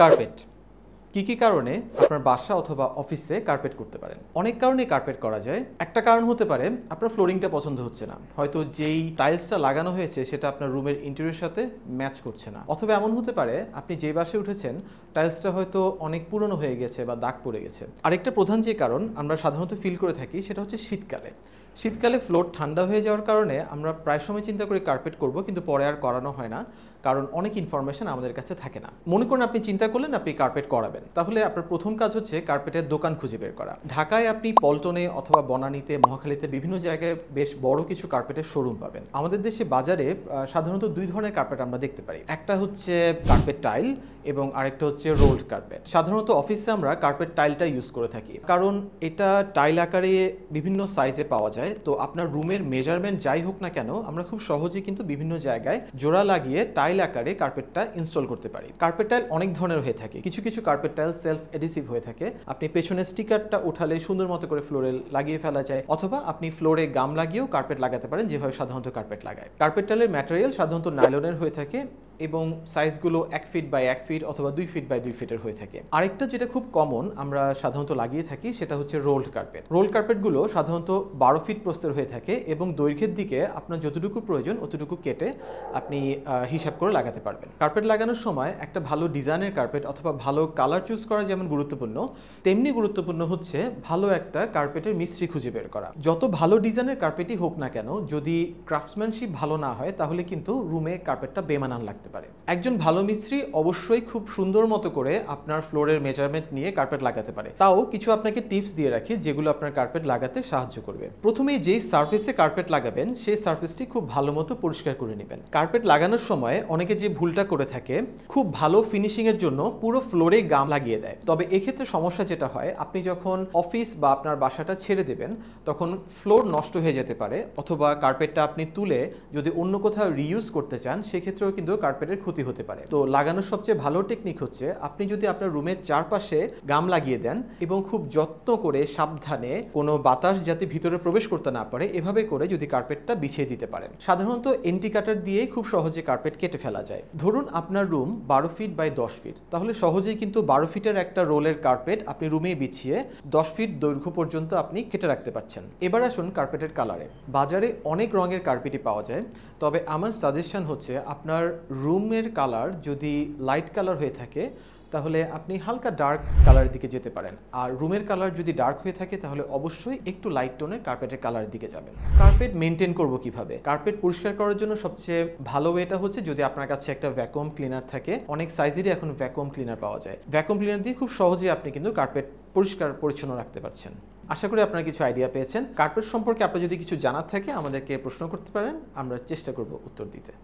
carpet কি কি কারণে আপনার বাসা অথবা অফিসে কার্পেট করতে পারেন অনেক কারণে কার্পেট করা যায় একটা কারণ হতে পারে আপনার ফ্লোরিংটা পছন্দ হচ্ছে না হয়তো যেই টাইলসটা লাগানো হয়েছে সেটা আপনার রুমের ইন্টেরিয়ার সাথে ম্যাচ করছে না অথবা এমন হতে পারে আপনি যে বাসে উঠেছেন টাইলসটা হয়তো অনেক পুরনো হয়ে গেছে বা দাগ পড়ে গেছে আরেকটা প্রধান যে কারণ আমরা সাধারণত ফিল করে থাকি সেটা হচ্ছে শীতকালে শীতকালে ফ্লোর ঠান্ডা হয়ে যাওয়ার কারণে আমরা প্রায় সময় চিন্তা করি কার্পেট করব কিন্তু পরে আর করানো হয় না কারণ অনেক ইনফরমেশন আমাদের কাছে থাকে না মনে করুন আপনি চিন্তা করলেন আপনি কার্পেট করাবেন তাহলে আপনার প্রথম কাজ হচ্ছে কার্পেটের দোকান খুঁজে বের করা ঢাকায় আপনি পল্টনে অথবা বনানীতে মহাখালীতে বিভিন্ন জায়গায় বেশ বড় কিছু কার্পেটের শোরুম পাবেন আমাদের দেশে বাজারে সাধারণত দুই ধরনের কার্পেট আমরা দেখতে পারি একটা হচ্ছে কার্পেট টাইল এবং আরেকটা হচ্ছে রোল্ড কার্পেট সাধারণত অফিসে আমরা কার্পেট টাইলটা ইউজ করে থাকি কারণ এটা টাইল আকারে বিভিন্ন সাইজে পাওয়া যায় তো আপনার রুমের মেজারমেন্ট যাই হোক না কেন আমরা খুব সহজে কিন্তু বিভিন্ন জায়গায় জোড়া লাগিয়ে টাইল টাইল আকারে কার্পেটটা ইনস্টল করতে পারি কার্পেট টাইল অনেক ধরনের হয়ে থাকে কিছু কিছু কার্পেট টাইল সেলফ এডিসিভ হয়ে থাকে আপনি পেছনের স্টিকারটা উঠালে সুন্দর মতো করে ফ্লোরে লাগিয়ে ফেলা যায় অথবা আপনি ফ্লোরে গাম লাগিয়েও কার্পেট লাগাতে পারেন যেভাবে সাধারণত কার্পেট লাগায় কার্পেট টাইলের ম্যাটেরিয়াল সাধারণত নাইলনের হয়ে থাকে এবং সাইজগুলো এক ফিট বাই এক ফিট অথবা দুই ফিট বাই দুই ফিটের হয়ে থাকে আরেকটা যেটা খুব কমন আমরা সাধারণত লাগিয়ে থাকি সেটা হচ্ছে রোল্ড কার্পেট রোল কার্পেটগুলো সাধারণত বারো ফিট প্রস্তের হয়ে থাকে এবং দৈর্ঘ্যের দিকে আপনার যতটুকু প্রয়োজন অতটুকু কেটে আপনি হিসাব করে লাগাতে পারবেন কার্পেট লাগানোর সময় একটা ভালো ডিজাইনের কার্পেট অথবা ভালো কালার চুজ করা যেমন গুরুত্বপূর্ণ তেমনি গুরুত্বপূর্ণ হচ্ছে ভালো একটা কার্পেটের মিস্ত্রি খুঁজে বের করা যত ভালো ডিজাইনের কার্পেটই হোক না কেন যদি ক্রাফটসম্যানশিপ ভালো না হয় তাহলে কিন্তু রুমে কার্পেটটা বেমানান লাগতে পারে একজন ভালো মিস্ত্রি অবশ্যই খুব সুন্দর মতো করে আপনার ফ্লোরের মেজারমেন্ট নিয়ে কার্পেট লাগাতে পারে তাও কিছু আপনাকে টিপস দিয়ে রাখি যেগুলো আপনার কার্পেট লাগাতে সাহায্য করবে প্রথমেই যেই সার্ফেসে কার্পেট লাগাবেন সেই সার্ফেসটি খুব ভালো মতো পরিষ্কার করে নেবেন কার্পেট লাগানোর সময় অনেকে যে ভুলটা করে থাকে খুব ভালো ফিনিশিং এর জন্য পুরো ফ্লোরে গাম লাগিয়ে দেয় তবে এক্ষেত্রে সমস্যা যেটা হয় আপনি যখন অফিস বা আপনার বাসাটা ছেড়ে দেবেন তখন ফ্লোর নষ্ট হয়ে যেতে পারে অথবা কার্পেটটা আপনি তুলে যদি অন্য কোথাও রিইউজ করতে চান সেক্ষেত্রেও কিন্তু কার্পেট কার্পেটের ক্ষতি হতে পারে তো লাগানোর সবচেয়ে ভালো টেকনিক হচ্ছে আপনি যদি আপনার রুমের চারপাশে গাম লাগিয়ে দেন এবং খুব যত্ন করে সাবধানে কোনো বাতাস যাতে ভিতরে প্রবেশ করতে না পারে এভাবে করে যদি কার্পেটটা বিছিয়ে দিতে পারেন সাধারণত এন্টি কাটার দিয়েই খুব সহজে কার্পেট কেটে ফেলা যায় ধরুন আপনার রুম বারো ফিট বাই দশ ফিট তাহলে সহজেই কিন্তু বারো ফিটের একটা রোলের কার্পেট আপনি রুমে বিছিয়ে দশ ফিট দৈর্ঘ্য পর্যন্ত আপনি কেটে রাখতে পারছেন এবার আসুন কার্পেটের কালারে বাজারে অনেক রঙের কার্পেটই পাওয়া যায় তবে আমার সাজেশন হচ্ছে আপনার রুমের কালার যদি লাইট কালার হয়ে থাকে তাহলে আপনি হালকা ডার্ক কালারের দিকে যেতে পারেন আর রুমের কালার যদি ডার্ক হয়ে থাকে তাহলে অবশ্যই একটু লাইট টোনের কার্পেটের কালারের দিকে যাবেন কার্পেট মেনটেন করব কিভাবে কার্পেট পরিষ্কার করার জন্য সবচেয়ে ভালো ওয়েটা হচ্ছে যদি আপনার কাছে একটা ভ্যাকুয়াম ক্লিনার থাকে অনেক সাইজেরই এখন ভ্যাকুয়াম ক্লিনার পাওয়া যায় ভ্যাকুয়াম ক্লিনার দিয়ে খুব সহজেই আপনি কিন্তু কার্পেট পরিষ্কার পরিচ্ছন্ন রাখতে পারছেন আশা করি আপনারা কিছু আইডিয়া পেয়েছেন কার্পেট সম্পর্কে আপনার যদি কিছু জানার থাকে আমাদেরকে প্রশ্ন করতে পারেন আমরা চেষ্টা করব উত্তর দিতে